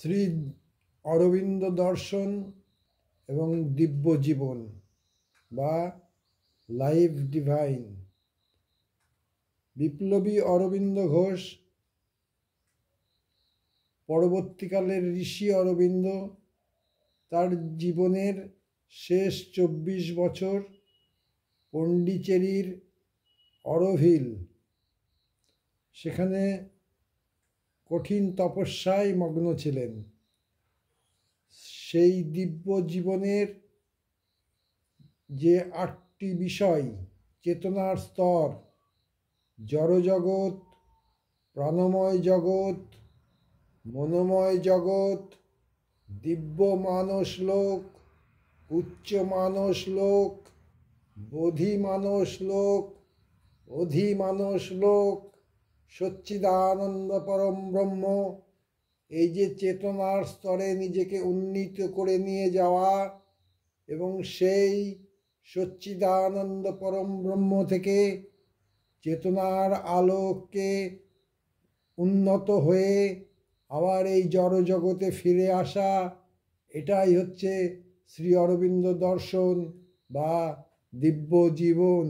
শ্রী অরবিন্দ দর্শন এবং দিব্য জীবন বা লাইভ ডিভাইন বিপ্লবী অরবিন্দ ঘোষ পরবর্তীকালের ঋষি অরবিন্দ তার জীবনের শেষ চব্বিশ বছর পণ্ডিচেরির অরভিল সেখানে কঠিন তপস্যায় মগ্ন ছিলেন সেই দিব্য জীবনের যে আটটি বিষয় চেতনার স্তর জড়জগৎ প্রাণময় জগৎ মনোময় জগৎ দিব্য মানস লোক উচ্চ মানস লোক বোধি মানস লোক অধি মানস লোক সচ্চিদানন্দ পরম ব্রহ্ম এই যে চেতনার স্তরে নিজেকে উন্নীত করে নিয়ে যাওয়া এবং সেই সচ্চিদানন্দ পরম ব্রহ্ম থেকে চেতনার আলোকে উন্নত হয়ে আবার এই জড়জগতে ফিরে আসা এটাই হচ্ছে শ্রী অরবিন্দ দর্শন বা দিব্য জীবন